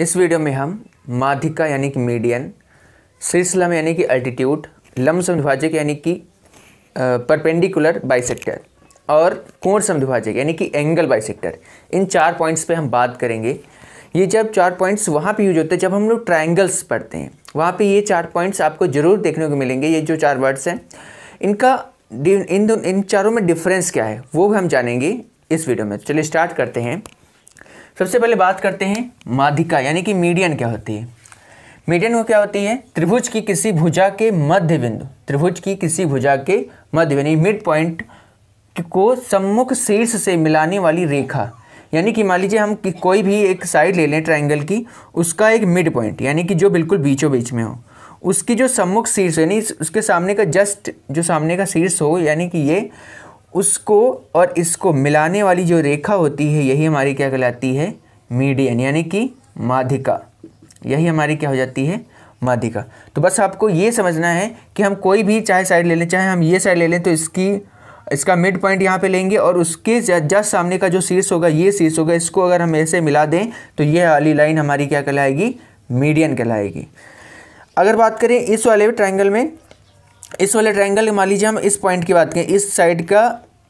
इस वीडियो में हम माधिका यानी कि मीडियन शीर्षलम यानी कि अल्टीट्यूड लम्ब समुभाजक यानी कि परपेंडिकुलर बाइसेक्टर और कोण समुभाजक यानी कि एंगल बाइसेक्टर इन चार पॉइंट्स पे हम बात करेंगे ये जब चार पॉइंट्स वहाँ पे यूज होते हैं जब हम लोग ट्राइंगल्स पढ़ते हैं वहाँ पे ये चार पॉइंट्स आपको ज़रूर देखने को मिलेंगे ये जो चार वर्ड्स हैं इनका इन इन चारों में डिफरेंस क्या है वो भी हम जानेंगे इस वीडियो में चलिए स्टार्ट करते हैं सबसे पहले बात करते हैं माधिका यानी कि मीडियन क्या होती है मीडियन को क्या होती है त्रिभुज की किसी भुजा के मध्य बिंदु त्रिभुज की किसी भुजा के मध्य यानी मिड पॉइंट को सम्मुख शीर्ष से मिलाने वाली रेखा यानी कि मान लीजिए हम कि कोई भी एक साइड ले लें ट्राइंगल की उसका एक मिड पॉइंट यानी कि जो बिल्कुल बीचों बीच में हो उसकी जो सम्मुख शीर्ष यानी उसके सामने का जस्ट जो सामने का शीर्ष हो यानी कि ये उसको और इसको मिलाने वाली जो रेखा होती है यही हमारी क्या कहलाती है मीडियन यानी कि माधिका यही हमारी क्या हो जाती है माधिका तो बस आपको ये समझना है कि हम कोई भी चाहे साइड ले लें चाहे हम ये साइड ले लें तो इसकी इसका मिड पॉइंट यहाँ पे लेंगे और उसके जस्ट सामने का जो शीर्ष होगा ये शीर्ष होगा इसको अगर हम ऐसे मिला दें तो ये वाली लाइन हमारी क्या कहलाएगी मीडियन कहलाएगी अगर बात करें इस वाले ट्राइंगल में इस वाले ट्राइंगल मान लीजिए हम इस पॉइंट की बात करें इस साइड का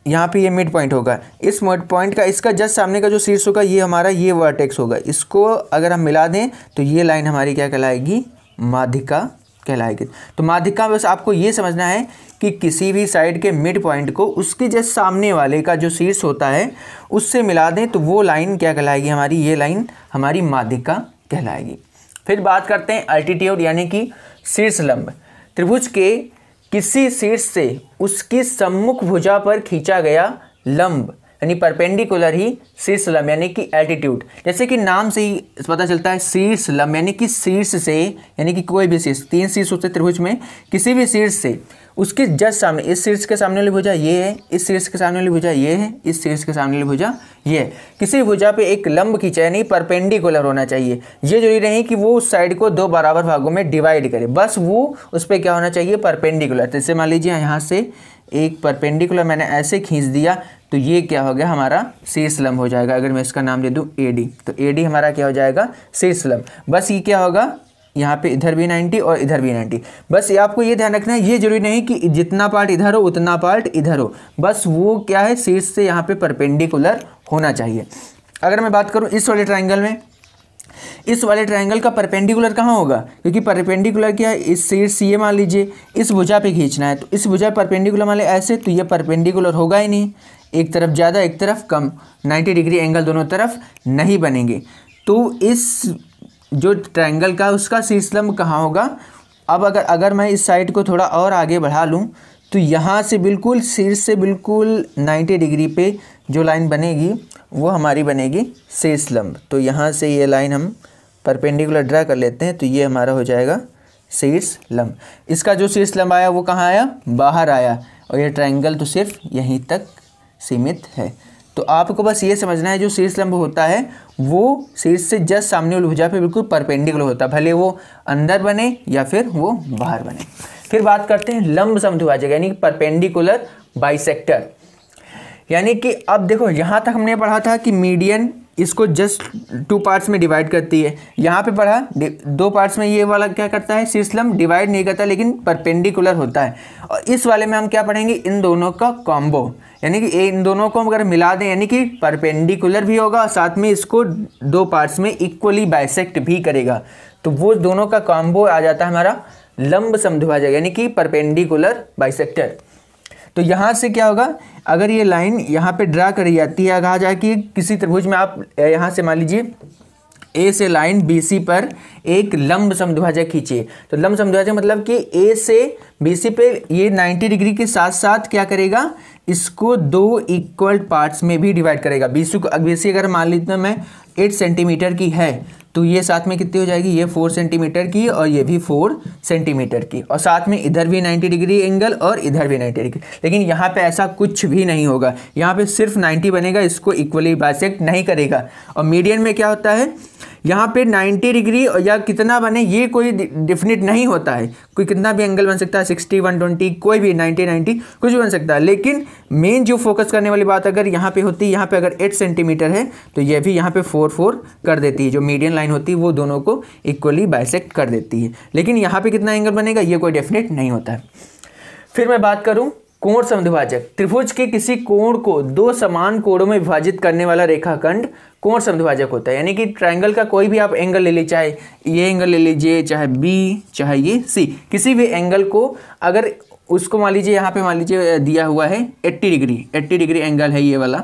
यहाँ पे ये मिड पॉइंट होगा इस मिड पॉइंट का इसका जस्ट सामने का जो शीर्ष होगा ये हमारा ये वर्टेक्स होगा इसको अगर हम मिला दें तो ये लाइन हमारी क्या कहलाएगी माधिका कहलाएगी तो माधिका बस आपको ये समझना है कि किसी भी साइड के मिड पॉइंट को उसके जस्ट सामने वाले का जो शीर्ष होता है उससे मिला दें तो वो लाइन क्या कहलाएगी हमारी ये लाइन हमारी माधिका कहलाएगी फिर बात करते हैं अल्टीट्यूड यानी कि शीर्ष लंब त्रिभुज के किसी शीर्ष से उसकी सम्मुख भुजा पर खींचा गया लंब यानी परपेंडिकुलर ही शीर्ष लंब यानी कि एल्टीट्यूड जैसे कि नाम से ही पता चलता है शीर्ष लंब यानी कि शीर्ष से यानी कि कोई भी शीर्ष तीन शीर्ष होते त्रिभुज में किसी भी शीर्ष से उसके जस्ट सामने इस शीर्ष के सामने वाली भुजा ये है इस शीर्ष के सामने वाली भुजा ये है इस शीर्ष के सामने वाली भुजा ये है किसी भुजा पे एक लंब खींचा यानी परपेंडिकुलर होना चाहिए ये जरूरी नहीं कि वो उस साइड को दो बराबर भागों में डिवाइड करे बस वो उस पर क्या होना चाहिए परपेंडिकुलर जैसे तो मान लीजिए यहाँ से एक परपेंडिकुलर मैंने ऐसे खींच दिया तो ये क्या हो गया हमारा शीर्ष लंब हो जाएगा अगर मैं इसका नाम दे दूँ ए डी तो ए डी हमारा क्या हो जाएगा शीर्ष लंब बस ये क्या होगा यहाँ पे इधर भी 90 और इधर भी 90 बस ये आपको ये ध्यान रखना है ये जरूरी नहीं कि जितना पार्ट इधर हो उतना पार्ट इधर हो बस वो क्या है शीर्ष से यहाँ पे परपेंडिकुलर होना चाहिए अगर मैं बात करूँ इस वाले ट्राइंगल में इस वाले ट्राइंगल का परपेंडिकुलर कहाँ होगा क्योंकि परपेंडिकुलर क्या है इस शीर्ष ये मान लीजिए इस भुजा पर खींचना है तो इस भुजा परपेंडिकुलर मान लें ऐसे तो ये परपेंडिकुलर होगा ही नहीं एक तरफ ज़्यादा एक तरफ कम नाइन्टी डिग्री एंगल दोनों तरफ नहीं बनेंगे तो इस जो ट्रायंगल का उसका शीर्ष कहाँ होगा अब अगर अगर मैं इस साइड को थोड़ा और आगे बढ़ा लूँ तो यहाँ से बिल्कुल शीर्ष से बिल्कुल 90 डिग्री पे जो लाइन बनेगी वो हमारी बनेगी शीर्ष लम्ब तो यहाँ से ये लाइन हम परपेंडिकुलर ड्रा कर लेते हैं तो ये हमारा हो जाएगा शीर्ष लम्ब इसका जो शीर्ष लम्ब आया वो कहाँ आया बाहर आया और ये ट्रायंगल तो सिर्फ यहीं तक सीमित है तो आपको बस ये समझना है जो शीर्ष लंब होता है वो शीर्ष से जस्ट सामने वाली भुजा पे बिल्कुल परपेंडिकुलर होता है भले वो अंदर बने या फिर वो बाहर बने फिर बात करते हैं लंब समद्विभाजक यानी कि परपेंडिकुलर बाइसेक्टर यानी कि अब देखो यहाँ तक हमने पढ़ा था कि मीडियन इसको जस्ट टू पार्ट्स में डिवाइड करती है यहाँ पे पढ़ा दो पार्ट्स में ये वाला क्या करता है सिस्लम डिवाइड नहीं करता लेकिन परपेंडिकुलर होता है और इस वाले में हम क्या पढ़ेंगे इन दोनों का कॉम्बो यानी कि इन दोनों को हम अगर मिला दें यानी कि परपेंडिकुलर भी होगा और साथ में इसको दो पार्ट्स में इक्वली बाइसेक्ट भी करेगा तो वो दोनों का कॉम्बो आ जाता है हमारा लंब जाएगा यानी कि परपेंडिकुलर बाइसेक्टर तो यहाँ से क्या होगा अगर ये लाइन यहाँ पे ड्रा करी जाती है कहा जाए कि किसी त्रिभुज में आप यहाँ से मान लीजिए ए से लाइन सी पर एक लंब समद्विभाजक खींचे तो लंब समद्विभाजक मतलब कि ए से सी पे ये 90 डिग्री के साथ साथ क्या करेगा इसको दो इक्वल पार्ट्स में भी डिवाइड करेगा सी को बीसी अगर मान लेते मैं एट सेंटीमीटर की है तो ये साथ में कितनी हो जाएगी ये फोर सेंटीमीटर की और ये भी फोर सेंटीमीटर की और साथ में इधर भी नाइन्टी डिग्री एंगल और इधर भी नाइन्टी डिग्री लेकिन यहाँ पे ऐसा कुछ भी नहीं होगा यहाँ पे सिर्फ नाइन्टी बनेगा इसको इक्वली बाइसेक्ट नहीं करेगा और मीडियन में क्या होता है यहाँ पे 90 डिग्री या कितना बने ये कोई डिफिनिट नहीं होता है कोई कितना भी एंगल बन सकता है 60, 120 कोई भी 90, 90 कुछ भी बन सकता है लेकिन मेन जो फोकस करने वाली बात अगर यहाँ पे होती है यहाँ पे अगर 8 सेंटीमीटर है तो ये भी यहाँ पे 4, 4 कर देती है जो मीडियम लाइन होती है वो दोनों को इक्वली बाइसेक्ट कर देती है लेकिन यहाँ पर कितना एंगल बनेगा ये कोई डेफिनेट नहीं होता है फिर मैं बात करूँ कोण समद्विभाजक त्रिभुज के किसी कोण को दो समान कोणों में विभाजित करने वाला रेखाखंड कोण समद्विभाजक होता है यानी कि ट्रायंगल का कोई भी आप एंगल ले लीजिए चाहे ये एंगल ले लीजिए चाहे बी चाहे ये सी किसी भी एंगल को अगर उसको मान लीजिए यहाँ पे मान लीजिए दिया हुआ है 80 डिग्री 80 डिग्री एंगल है ये वाला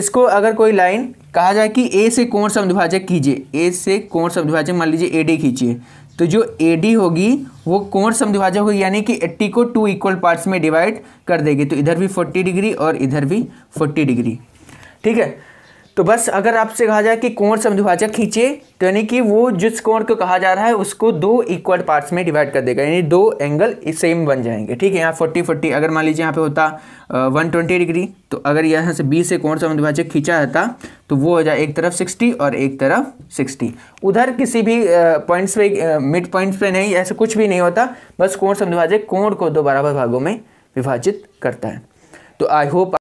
इसको अगर कोई लाइन कहा जाए कि ए से कोण समद्विभाजक कीजिए ए से कोण समद्विभाजक मान लीजिए ए डी खींचिए तो जो ए डी होगी वो कोण समद्विभाजक होगी यानी कि एट्टी को टू इक्वल पार्ट्स में डिवाइड कर देगी तो इधर भी फोर्टी डिग्री और इधर भी फोर्टी डिग्री ठीक है तो बस अगर आपसे कहा जाए कि कोण समद्विभाजक खींचे तो यानी कि वो जिस कोण को कहा जा रहा है उसको दो इक्वल पार्ट्स में डिवाइड कर देगा यानी दो एंगल सेम बन जाएंगे ठीक है यहाँ फोर्टी फोर्टी अगर मान लीजिए यहाँ पे होता वन ट्वेंटी डिग्री तो अगर यहाँ से बी से कोण समद्विभाजक खींचा रहता तो वो हो जाए एक तरफ सिक्सटी और एक तरफ सिक्सटी उधर किसी भी पॉइंट्स पे मिड पॉइंट्स पे नहीं ऐसा कुछ भी नहीं होता बस कोण समद्विभाजक कोण को दो बराबर भागों में विभाजित करता है तो आई होप